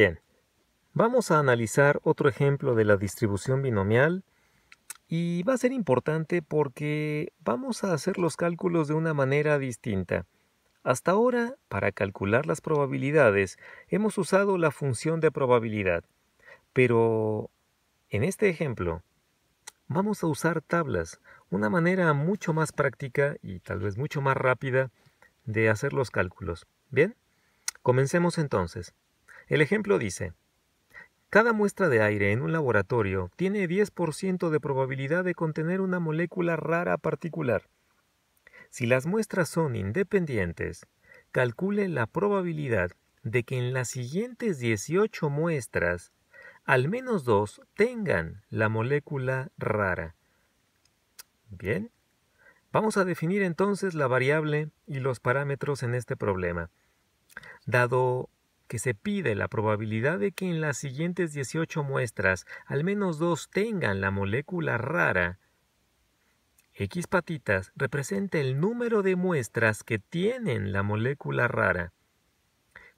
Bien, vamos a analizar otro ejemplo de la distribución binomial y va a ser importante porque vamos a hacer los cálculos de una manera distinta. Hasta ahora, para calcular las probabilidades, hemos usado la función de probabilidad, pero en este ejemplo vamos a usar tablas, una manera mucho más práctica y tal vez mucho más rápida de hacer los cálculos. Bien, comencemos entonces. El ejemplo dice, cada muestra de aire en un laboratorio tiene 10% de probabilidad de contener una molécula rara particular. Si las muestras son independientes, calcule la probabilidad de que en las siguientes 18 muestras, al menos dos tengan la molécula rara. Bien, vamos a definir entonces la variable y los parámetros en este problema. Dado que se pide la probabilidad de que en las siguientes 18 muestras al menos dos tengan la molécula rara, X patitas representa el número de muestras que tienen la molécula rara.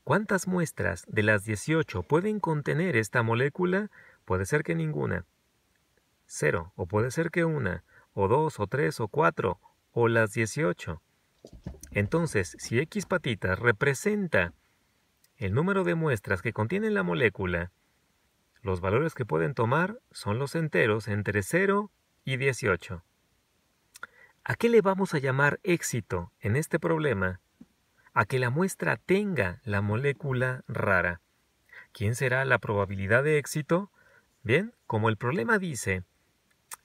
¿Cuántas muestras de las 18 pueden contener esta molécula? Puede ser que ninguna. Cero, o puede ser que una, o dos, o tres, o cuatro, o las 18. Entonces, si X patitas representa el número de muestras que contienen la molécula, los valores que pueden tomar son los enteros entre 0 y 18. ¿A qué le vamos a llamar éxito en este problema? A que la muestra tenga la molécula rara. ¿Quién será la probabilidad de éxito? Bien, como el problema dice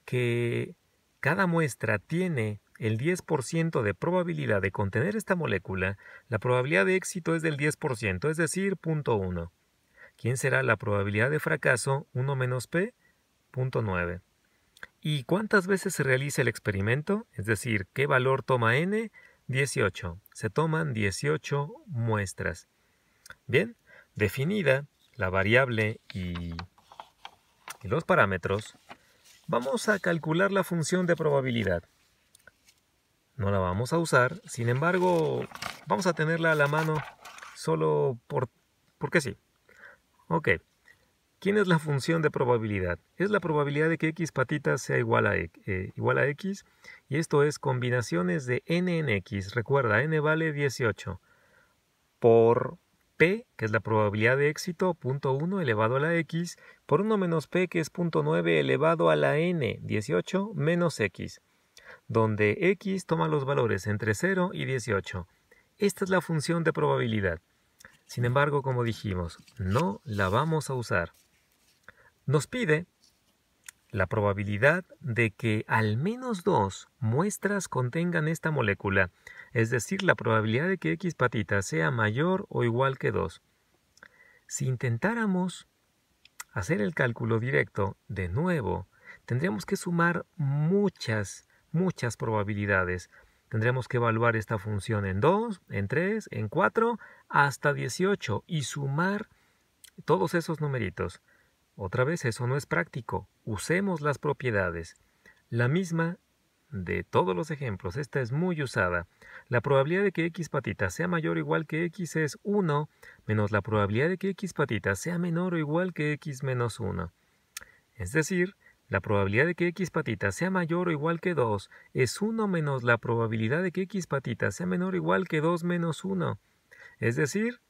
que cada muestra tiene el 10% de probabilidad de contener esta molécula, la probabilidad de éxito es del 10%, es decir, 0.1. ¿Quién será la probabilidad de fracaso? 1 menos p, 0.9. ¿Y cuántas veces se realiza el experimento? Es decir, ¿qué valor toma n? 18. Se toman 18 muestras. Bien, definida la variable y, y los parámetros, vamos a calcular la función de probabilidad no la vamos a usar, sin embargo, vamos a tenerla a la mano solo por, porque sí. Ok, ¿quién es la función de probabilidad? Es la probabilidad de que x patitas sea igual a, eh, igual a x, y esto es combinaciones de n en x, recuerda, n vale 18, por p, que es la probabilidad de éxito, punto 1 elevado a la x, por 1 menos p, que es punto 9 elevado a la n, 18 menos x donde x toma los valores entre 0 y 18. Esta es la función de probabilidad. Sin embargo, como dijimos, no la vamos a usar. Nos pide la probabilidad de que al menos dos muestras contengan esta molécula, es decir, la probabilidad de que x patita sea mayor o igual que 2. Si intentáramos hacer el cálculo directo de nuevo, tendríamos que sumar muchas muchas probabilidades. Tendremos que evaluar esta función en 2, en 3, en 4, hasta 18 y sumar todos esos numeritos. Otra vez, eso no es práctico. Usemos las propiedades. La misma de todos los ejemplos, esta es muy usada. La probabilidad de que x patita sea mayor o igual que x es 1 menos la probabilidad de que x patita sea menor o igual que x menos 1. Es decir, la probabilidad de que x patitas sea mayor o igual que 2 es 1 menos la probabilidad de que x patitas sea menor o igual que 2 menos 1. Es decir,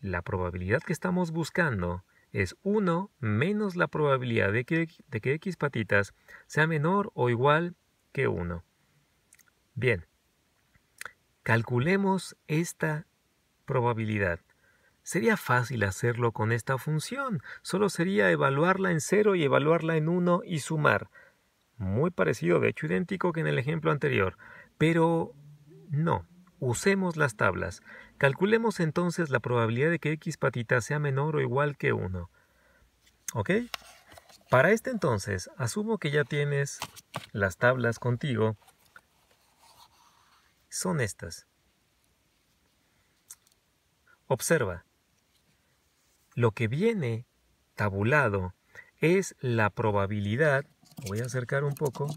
la probabilidad que estamos buscando es 1 menos la probabilidad de que, de que x patitas sea menor o igual que 1. Bien, calculemos esta probabilidad. Sería fácil hacerlo con esta función, solo sería evaluarla en 0 y evaluarla en 1 y sumar. Muy parecido, de hecho idéntico que en el ejemplo anterior, pero no, usemos las tablas. Calculemos entonces la probabilidad de que x patita sea menor o igual que 1. ¿Ok? Para este entonces, asumo que ya tienes las tablas contigo. Son estas. Observa, lo que viene tabulado es la probabilidad, voy a acercar un poco,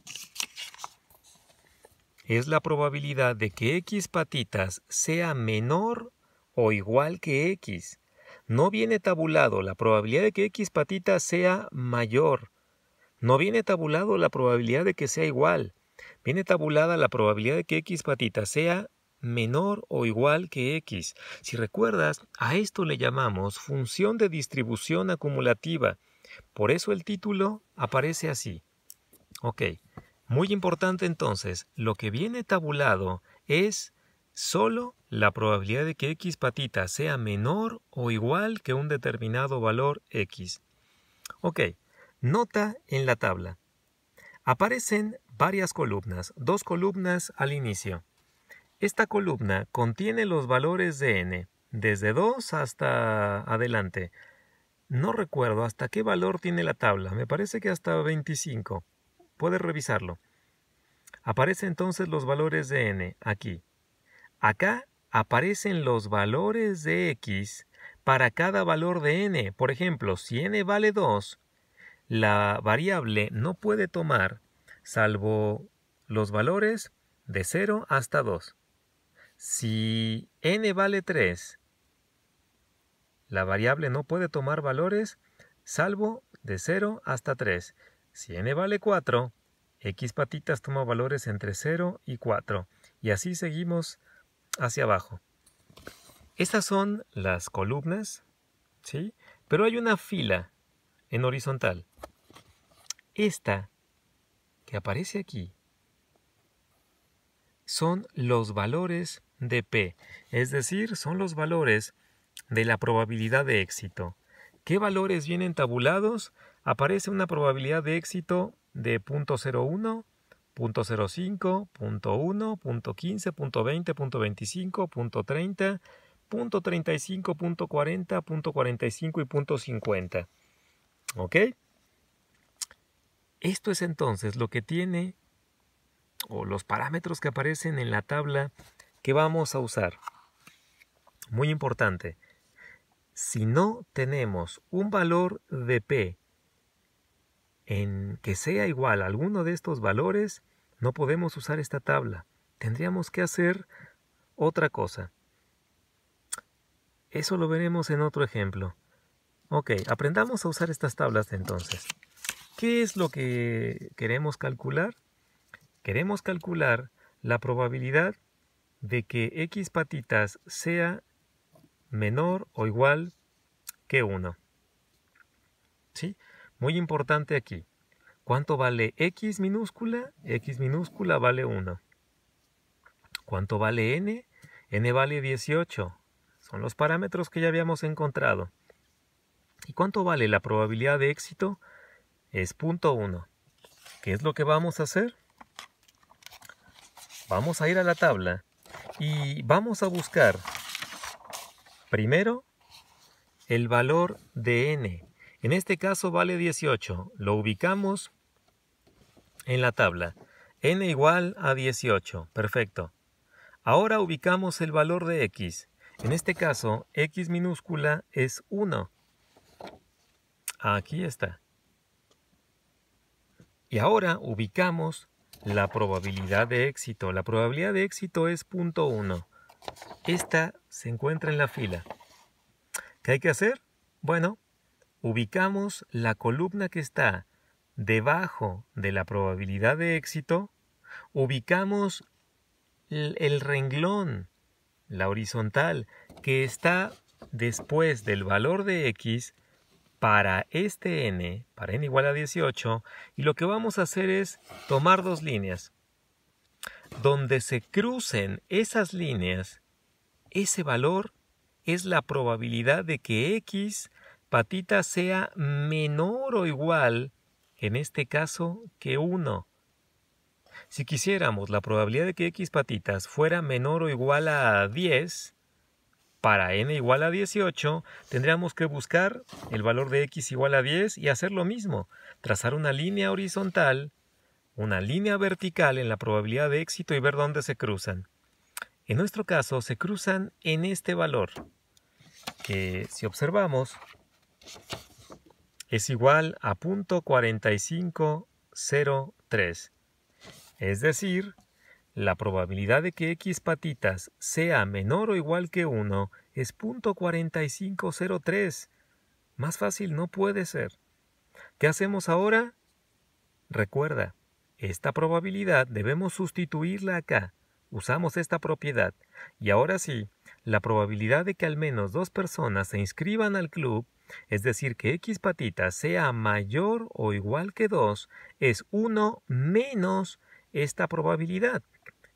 es la probabilidad de que x patitas sea menor o igual que x. No viene tabulado la probabilidad de que x patitas sea mayor. No viene tabulado la probabilidad de que sea igual. Viene tabulada la probabilidad de que x patitas sea menor o igual que x. Si recuerdas, a esto le llamamos función de distribución acumulativa. Por eso el título aparece así. Ok, muy importante entonces, lo que viene tabulado es solo la probabilidad de que x patita sea menor o igual que un determinado valor x. Ok, nota en la tabla. Aparecen varias columnas, dos columnas al inicio. Esta columna contiene los valores de n, desde 2 hasta adelante. No recuerdo hasta qué valor tiene la tabla, me parece que hasta 25. Puedes revisarlo. Aparecen entonces los valores de n aquí. Acá aparecen los valores de x para cada valor de n. Por ejemplo, si n vale 2, la variable no puede tomar salvo los valores de 0 hasta 2. Si n vale 3, la variable no puede tomar valores salvo de 0 hasta 3. Si n vale 4, x patitas toma valores entre 0 y 4. Y así seguimos hacia abajo. Estas son las columnas, ¿sí? Pero hay una fila en horizontal. Esta que aparece aquí son los valores de P, es decir, son los valores de la probabilidad de éxito. ¿Qué valores vienen tabulados? Aparece una probabilidad de éxito de 0.01, 0.05, 0.1, 0.15, 0.20, 0.25, 0.30, 0.35, 0.40, 0.45 y 0.50. ¿Ok? Esto es entonces lo que tiene o los parámetros que aparecen en la tabla que vamos a usar. Muy importante, si no tenemos un valor de P en que sea igual a alguno de estos valores, no podemos usar esta tabla. Tendríamos que hacer otra cosa. Eso lo veremos en otro ejemplo. Ok, aprendamos a usar estas tablas entonces. ¿Qué es lo que queremos calcular? queremos calcular la probabilidad de que x patitas sea menor o igual que 1. ¿Sí? Muy importante aquí. ¿Cuánto vale x minúscula? x minúscula vale 1. ¿Cuánto vale n? n vale 18. Son los parámetros que ya habíamos encontrado. ¿Y cuánto vale la probabilidad de éxito? Es punto 1. ¿Qué es lo que vamos a hacer? Vamos a ir a la tabla y vamos a buscar primero el valor de n. En este caso vale 18. Lo ubicamos en la tabla. n igual a 18. Perfecto. Ahora ubicamos el valor de x. En este caso, x minúscula es 1. Aquí está. Y ahora ubicamos la probabilidad de éxito. La probabilidad de éxito es punto 1. Esta se encuentra en la fila. ¿Qué hay que hacer? Bueno, ubicamos la columna que está debajo de la probabilidad de éxito, ubicamos el renglón, la horizontal, que está después del valor de x para este n, para n igual a 18, y lo que vamos a hacer es tomar dos líneas. Donde se crucen esas líneas, ese valor es la probabilidad de que x patitas sea menor o igual, en este caso, que 1. Si quisiéramos la probabilidad de que x patitas fuera menor o igual a 10, para n igual a 18, tendríamos que buscar el valor de x igual a 10 y hacer lo mismo, trazar una línea horizontal, una línea vertical en la probabilidad de éxito y ver dónde se cruzan. En nuestro caso, se cruzan en este valor, que si observamos, es igual a .4503. Es decir, la probabilidad de que x patitas sea menor o igual que 1 es 0.4503. Más fácil no puede ser. ¿Qué hacemos ahora? Recuerda, esta probabilidad debemos sustituirla acá. Usamos esta propiedad. Y ahora sí, la probabilidad de que al menos dos personas se inscriban al club, es decir, que x patitas sea mayor o igual que 2, es 1 menos esta probabilidad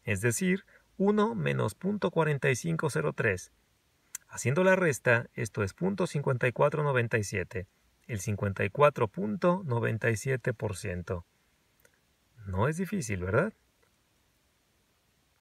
es decir, 1 menos 0.4503. Haciendo la resta, esto es .5497, el 54.97%. No es difícil, ¿verdad?